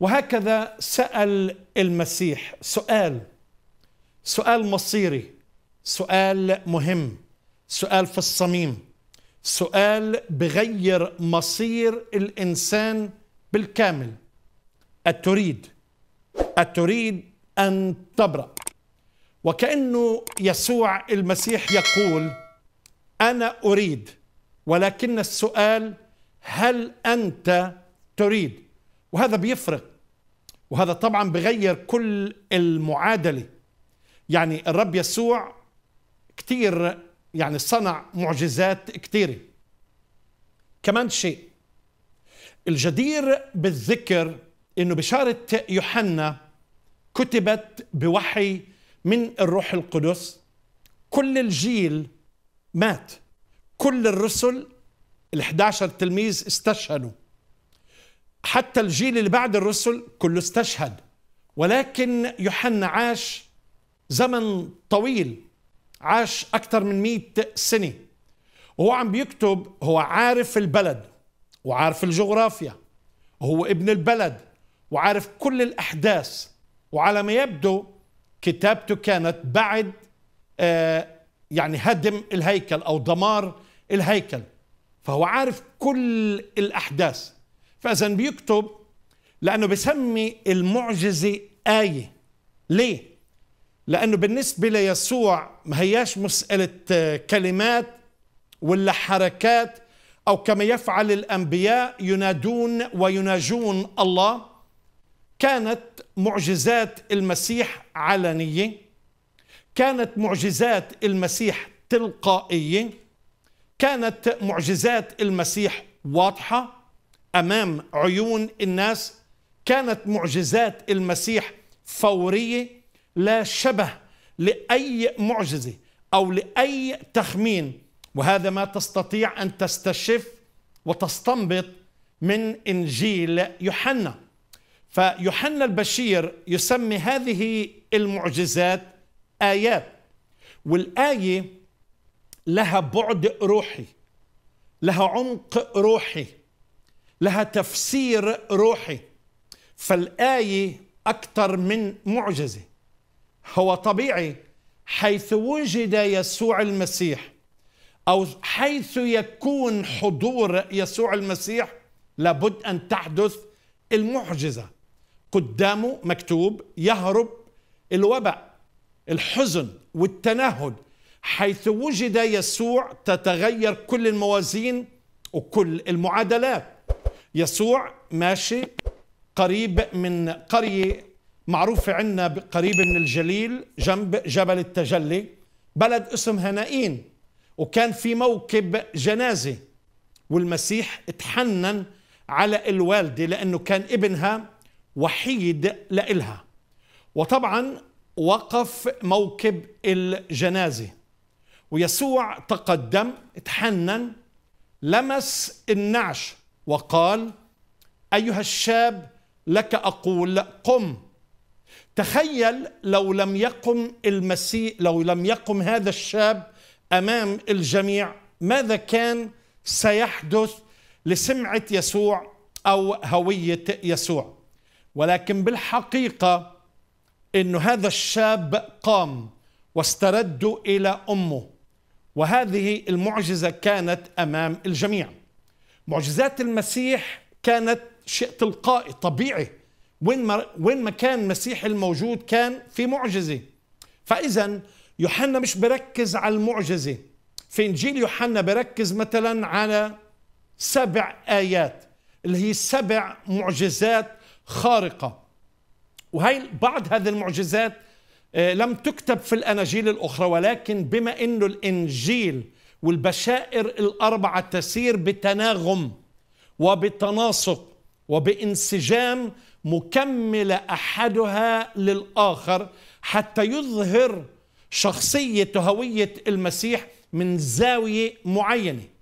وهكذا سأل المسيح سؤال سؤال مصيري سؤال مهم سؤال في الصميم سؤال بغير مصير الانسان بالكامل اتريد اتريد ان تبرا وكانه يسوع المسيح يقول انا اريد ولكن السؤال هل انت تريد وهذا بيفرق وهذا طبعا بغير كل المعادله يعني الرب يسوع كثير يعني صنع معجزات كثيره كمان شيء الجدير بالذكر انه بشاره يوحنا كتبت بوحي من الروح القدس كل الجيل مات كل الرسل ال11 تلميذ استشهدوا حتى الجيل اللي بعد الرسل كله استشهد ولكن يوحنا عاش زمن طويل عاش أكثر من مئة سنة وهو عم بيكتب هو عارف البلد وعارف الجغرافيا وهو ابن البلد وعارف كل الأحداث وعلى ما يبدو كتابته كانت بعد آه يعني هدم الهيكل أو دمار الهيكل فهو عارف كل الأحداث فاذا بيكتب لانه بسمي المعجزه ايه ليه لانه بالنسبه ليسوع ما هياش مساله آه، كلمات ولا حركات او كما يفعل الانبياء ينادون ويناجون الله كانت معجزات المسيح علنيه كانت معجزات المسيح تلقائيه كانت معجزات المسيح واضحه امام عيون الناس كانت معجزات المسيح فوريه لا شبه لاي معجزه او لاي تخمين وهذا ما تستطيع ان تستشف وتستنبط من انجيل يوحنا فيوحنا البشير يسمي هذه المعجزات ايات والايه لها بعد روحي لها عمق روحي لها تفسير روحي فالآية أكثر من معجزة هو طبيعي حيث وجد يسوع المسيح أو حيث يكون حضور يسوع المسيح لابد أن تحدث المعجزة قدامه مكتوب يهرب الوباء الحزن والتنهد حيث وجد يسوع تتغير كل الموازين وكل المعادلات يسوع ماشي قريب من قرية معروفة عندنا قريبة من الجليل جنب جبل التجلي بلد اسم هنائين وكان في موكب جنازة والمسيح اتحنن على الوالدة لأنه كان ابنها وحيد لإلها وطبعا وقف موكب الجنازة ويسوع تقدم اتحنن لمس النعش وقال ايها الشاب لك اقول قم تخيل لو لم يقم المسيح لو لم يقم هذا الشاب امام الجميع ماذا كان سيحدث لسمعه يسوع او هويه يسوع ولكن بالحقيقه ان هذا الشاب قام واسترد الى امه وهذه المعجزه كانت امام الجميع معجزات المسيح كانت شيء تلقائي طبيعي وين ما وين ما كان المسيح الموجود كان في معجزه فاذا يوحنا مش بركز على المعجزه في انجيل يوحنا بركز مثلا على سبع ايات اللي هي سبع معجزات خارقه وهي بعض هذه المعجزات آه، لم تكتب في الاناجيل الاخرى ولكن بما انه الانجيل والبشائر الاربعه تسير بتناغم وبتناسق وبانسجام مكمله احدها للاخر حتى يظهر شخصيه هويه المسيح من زاويه معينه